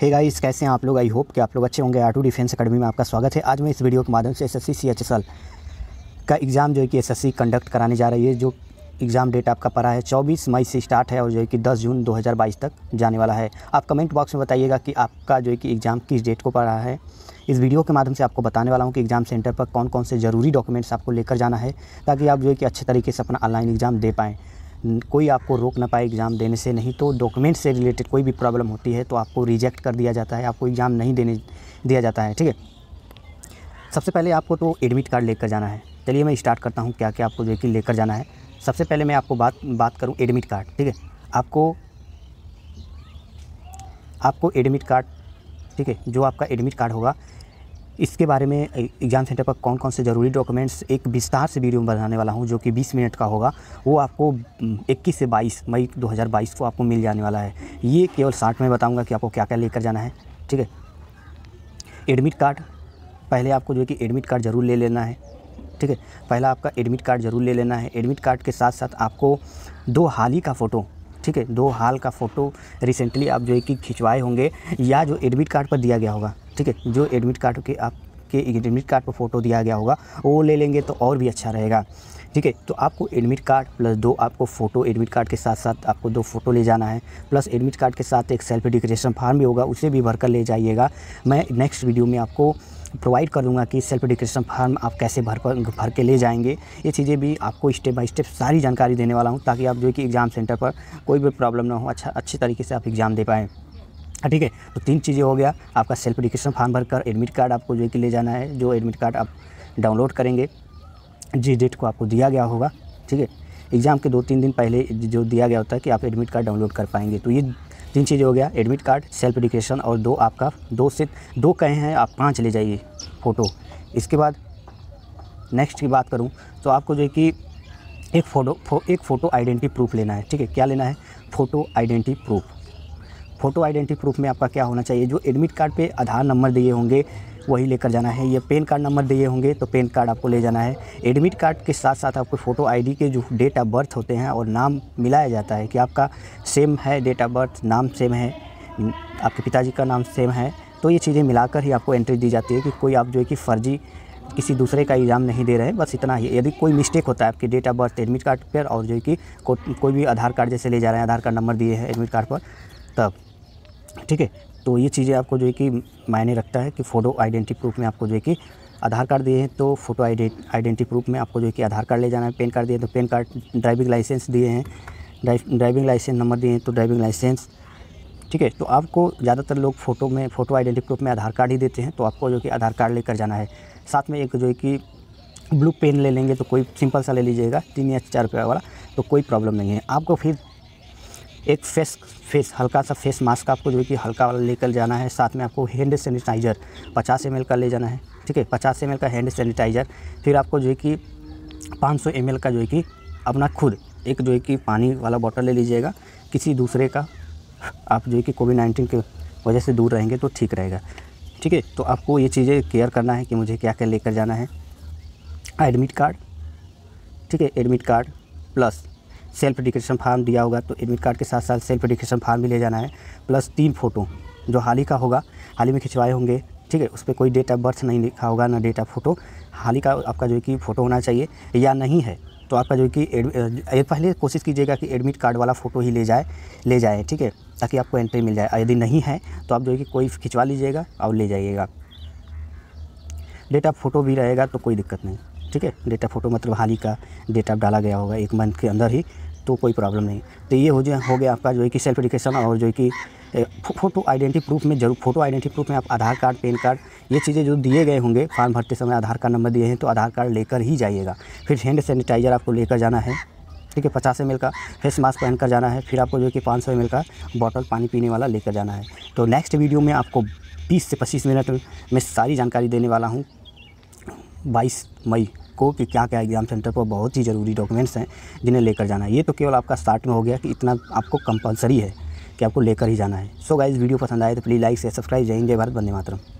हे hey guys कैसे हैं आप लोग आई होप कि आप लोग अच्छे होंगे आर टू डिफेंस अकेडमी में आपका स्वागत है आज मैं इस वीडियो के माध्यम से S S C C S L का एग्ज़ाम जो है कि एस एस सी कंडक्ट कराने जा रही है जो एग्ज़ाम डेट आपका पड़ा है 24 मई से स्टार्ट है और जो है कि 10 जून 2022 तक जाने वाला है आप कमेंट बॉक्स में बताइएगा कि आपका जो है कि एग्ज़ाम किस डेट को पड़ा है इस वीडियो के माध्यम से आपको बताने वाला हूँ कि एग्ज़ाम सेंटर पर कौन कौन से ज़रूरी डॉक्यूमेंट्स आपको लेकर जाना है ताकि आप जो है कि अच्छे तरीके से अपना ऑनलाइन एग्ज़ाम दे पाएँ कोई आपको रोक ना पाए एग्ज़ाम देने से नहीं तो डॉक्यूमेंट से रिलेटेड कोई भी प्रॉब्लम होती है तो आपको रिजेक्ट कर दिया जाता है आपको एग्ज़ाम नहीं देने दिया जाता है ठीक है सबसे पहले आपको तो एडमिट कार्ड लेकर जाना है चलिए मैं स्टार्ट करता हूँ क्या क्या आपको जो कि लेकर जाना है सबसे पहले मैं आपको बात बात करूँ एडमिट कार्ड ठीक है आपको आपको एडमिट कार्ड ठीक है जो आपका एडमिट कार्ड होगा इसके बारे में एग्ज़ाम सेंटर पर कौन कौन से ज़रूरी डॉक्यूमेंट्स एक विस्तार से वीडियो में बनाने वाला हूँ जो कि 20 मिनट का होगा वो आपको 21 से 22 मई 2022 को आपको मिल जाने वाला है ये केवल साठ में बताऊँगा कि आपको क्या क्या लेकर जाना है ठीक है एडमिट कार्ड पहले आपको जो है कि एडमिट कार्ड ज़रूर ले लेना है ठीक है पहला आपका एडमिट कार्ड ज़रूर ले लेना है एडमिट कार्ड के साथ साथ आपको दो हाल ही का फ़ोटो ठीक है दो हाल का फ़ोटो रिसेंटली आप जो है कि खिंचवाए होंगे या जो एडमिट कार्ड पर दिया गया होगा ठीक है जो एडमिट कार्ड के आप के एडमिट कार्ड पर फोटो दिया गया होगा वो ले लेंगे तो और भी अच्छा रहेगा ठीक है तो आपको एडमिट कार्ड प्लस दो आपको फ़ोटो एडमिट कार्ड के साथ साथ आपको दो फ़ोटो ले जाना है प्लस एडमिट कार्ड के साथ एक सेल्फ डिक्रेशन फार्म भी होगा उसे भी भरकर ले जाइएगा मैं नेक्स्ट वीडियो में आपको प्रोवाइड कर दूंगा कि सेल्फ डिक्रेशन फार्म आप कैसे भर पर भर के ले जाएंगे ये चीज़ें भी आपको स्टेप बाय स्टेप सारी जानकारी देने वाला हूँ ताकि आप जो कि एग्ज़ाम सेंटर पर कोई भी प्रॉब्लम ना हो अच्छा अच्छे तरीके से आप एग्ज़ाम दे पाएँ अच्छा ठीक है तो तीन चीज़ें हो गया आपका सेल्फ फार्म फॉर्म भरकर एडमिट कार्ड आपको जो है कि ले जाना है जो एडमिट कार्ड आप डाउनलोड करेंगे जिस डेट को आपको दिया गया होगा ठीक है एग्ज़ाम के दो तीन दिन पहले जो दिया गया होता है कि आप एडमिट कार्ड डाउनलोड कर पाएंगे तो ये तीन चीज़ें हो गया एडमिट कार्ड सेल्फ एडुकेशन और दो आपका दो से दो कहे हैं आप पाँच ले जाइए फ़ोटो इसके बाद नेक्स्ट की बात करूँ तो आपको जो है कि एक फ़ोटो फो, एक फ़ोटो आइडेंटिटी प्रूफ लेना है ठीक है क्या लेना है photo identity proof photo identity proof में आपका क्या होना चाहिए जो एडमिट कार्ड पे आधार नंबर दिए होंगे वही लेकर जाना है या पेन कार्ड नंबर दिए होंगे तो पेन कार्ड आपको ले जाना है एडमिट कार्ड के साथ साथ आपको फ़ोटो आईडी के जो डेट ऑफ बर्थ होते हैं और नाम मिलाया जाता है कि आपका सेम है डेट ऑफ बर्थ नाम सेम है आपके पिताजी का नाम सेम है तो ये चीज़ें मिलाकर ही आपको एंट्री दी जाती है कि कोई आप जो है कि फ़र्जी किसी दूसरे का एग्ज़ाम नहीं दे रहे हैं बस इतना ही यदि कोई मिस्टेक होता है आपके date of birth admit card पर और जो है कि को, कोई भी आधार कार्ड जैसे ले जा रहे हैं आधार कार्ड नंबर दिए हैं एडमिट कार्ड पर तब ठीक है तो ये चीज़ें आपको जो है कि मायने रखता है कि फ़ोटो आइडेंटिटी प्रूफ में आपको जो है कि आधार कार्ड दिए हैं तो फ़ोटो आइडेंटिटी प्रूफ में आपको जो है कि आधार कार्ड ले जाना है पेन कार्ड दिए तो पेन कार्ड ड्राइविंग लाइसेंस दिए हैं ड्राइविंग लाइसेंस नंबर दिए हैं तो ड्राइविंग लाइसेंस ठीक है तो आपको ज़्यादातर लोग फ़ोटो में फ़ोटो आइडेंटिटी प्रूफ में आधार कार्ड ही देते हैं तो आपको जो कि आधार कार्ड लेकर जाना है साथ में एक जो है कि ब्लू पेन ले लेंगे तो कोई सिंपल सा ले लीजिएगा तीन या चार रुपये वाला तो कोई प्रॉब्लम नहीं है आपको फिर एक फेस फेस हल्का सा फेस मास्क आपको जो है कि हल्का वाला लेकर जाना है साथ में आपको हैंड सैनिटाइज़र पचास एम का ले जाना है ठीक है पचास एम का हैंड सैनिटाइज़र फिर आपको जो है कि पाँच सौ का जो है कि अपना खुद एक जो है कि पानी वाला बॉटल ले लीजिएगा किसी दूसरे का आप जो है कि कोविड नाइन्टीन के वजह से दूर रहेंगे तो ठीक रहेगा ठीक है तो आपको ये चीज़ें केयर करना है कि मुझे क्या क्या लेकर जाना है एडमिट कार्ड ठीक है admit card plus self declaration form दिया होगा तो एडमिट कार्ड के साथ साथ सेल्फ डिक्रेशन फार्म भी ले जाना है प्लस तीन फ़ोटो जो हाल ही का होगा हाल ही में खिंचवाए होंगे ठीक है उस पर कोई डेट ऑफ बर्थ नहीं लिखा होगा ना डेट ऑफ फोटो हाल ही का आपका जो है कि फ़ोटो होना चाहिए या नहीं है तो आपका जो है कि ये पहले कोशिश कीजिएगा कि एडमिट कार्ड वाला फ़ोटो ही ले जाए ले जाए ठीक है ताकि आपको एंट्री मिल जाए यदि नहीं है तो आप जो है कि कोई खिंचवा लीजिएगा और ले जाइएगा डेट ऑफ फ़ोटो भी रहेगा तो कोई दिक्कत नहीं ठीक है डेट ऑफ फ़ोटो मतलब हाल ही का डेट ऑफ डाला गया होगा एक मंथ के अंदर ही तो कोई प्रॉब्लम नहीं तो ये हो जो हो गया आपका जो है कि सेल्फ एडिकेशन और जो है कि फ़ोटो आइडेंटिटी प्रूफ में जरूर फोटो आइडेंटिटी प्रूफ में आप आधार कार्ड पैन कार्ड ये चीज़ें जो दिए गए होंगे फॉर्म भरते समय आधार कार्ड नंबर दिए हैं तो आधार कार्ड लेकर ही जाइएगा फिर हैंड सैनिटाइज़र आपको लेकर जाना है ठीक है पचास एम का फेस मास्क पहन कर जाना है फिर आपको जो है कि पाँच सौ एम का बॉटल पानी पीने वाला लेकर जाना है तो नेक्स्ट वीडियो में आपको बीस से पच्चीस मिनट में सारी जानकारी देने वाला हूँ बाईस मई को कि क्या क्या एग्ज़ाम सेंटर पर बहुत ही ज़रूरी डॉक्यूमेंट्स हैं जिन्हें लेकर जाना है ये तो केवल आपका स्टार्ट में हो गया कि इतना आपको कंपलसरी है कि आपको लेकर ही जाना है सो so गाइज़ वीडियो पसंद आए तो प्लीज़ लाइक से सब्सक्राइब जय हिंद जय भारत बंदे मातरम